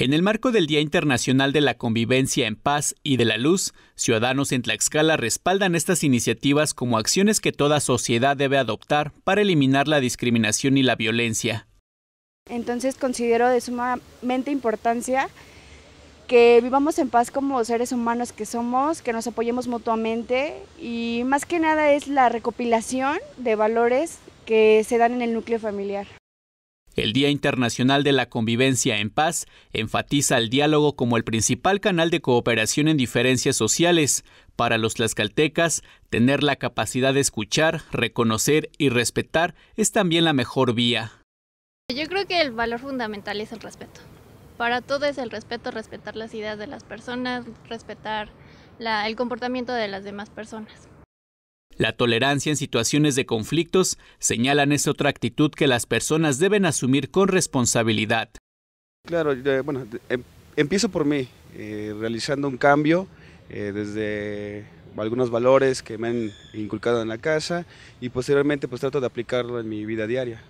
En el marco del Día Internacional de la Convivencia en Paz y de la Luz, ciudadanos en Tlaxcala respaldan estas iniciativas como acciones que toda sociedad debe adoptar para eliminar la discriminación y la violencia. Entonces considero de sumamente importancia que vivamos en paz como seres humanos que somos, que nos apoyemos mutuamente y más que nada es la recopilación de valores que se dan en el núcleo familiar. El Día Internacional de la Convivencia en Paz enfatiza el diálogo como el principal canal de cooperación en diferencias sociales. Para los tlaxcaltecas, tener la capacidad de escuchar, reconocer y respetar es también la mejor vía. Yo creo que el valor fundamental es el respeto. Para todo es el respeto, respetar las ideas de las personas, respetar el comportamiento de las demás personas. La tolerancia en situaciones de conflictos, señalan, es otra actitud que las personas deben asumir con responsabilidad. Claro, eh, bueno, em, empiezo por mí, eh, realizando un cambio eh, desde algunos valores que me han inculcado en la casa y posteriormente pues trato de aplicarlo en mi vida diaria.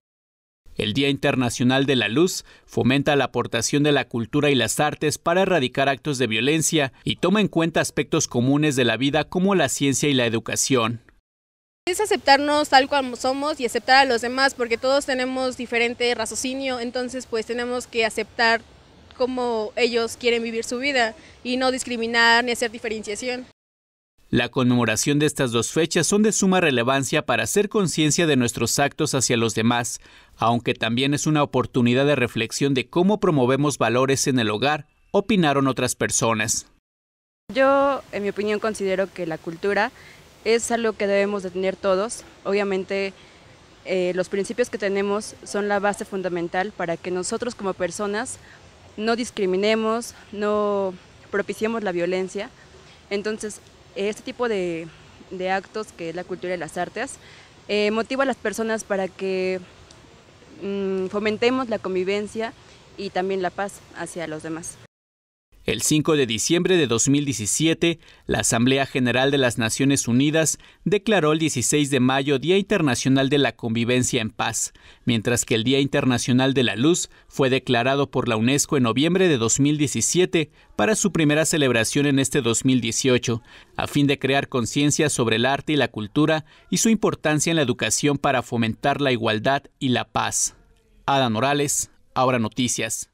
El Día Internacional de la Luz fomenta la aportación de la cultura y las artes para erradicar actos de violencia y toma en cuenta aspectos comunes de la vida como la ciencia y la educación. Es aceptarnos tal cual somos y aceptar a los demás porque todos tenemos diferente raciocinio, entonces pues tenemos que aceptar cómo ellos quieren vivir su vida y no discriminar ni hacer diferenciación. La conmemoración de estas dos fechas son de suma relevancia para hacer conciencia de nuestros actos hacia los demás, aunque también es una oportunidad de reflexión de cómo promovemos valores en el hogar, opinaron otras personas. Yo, en mi opinión, considero que la cultura es algo que debemos de tener todos. Obviamente eh, los principios que tenemos son la base fundamental para que nosotros como personas no discriminemos, no propiciemos la violencia. Entonces, este tipo de, actos que es la cultura y las artes eh, motiva a las personas para que mm, fomentemos la convivencia y también la paz hacia los demás. El 5 de diciembre de 2017, la Asamblea General de las Naciones Unidas declaró el 16 de mayo Día Internacional de la Convivencia en Paz, mientras que el Día Internacional de la Luz fue declarado por la UNESCO en noviembre de 2017 para su primera celebración en este 2018, a fin de crear conciencia sobre el arte y la cultura y su importancia en la educación para fomentar la igualdad y la paz. Ada Orales, ahora noticias.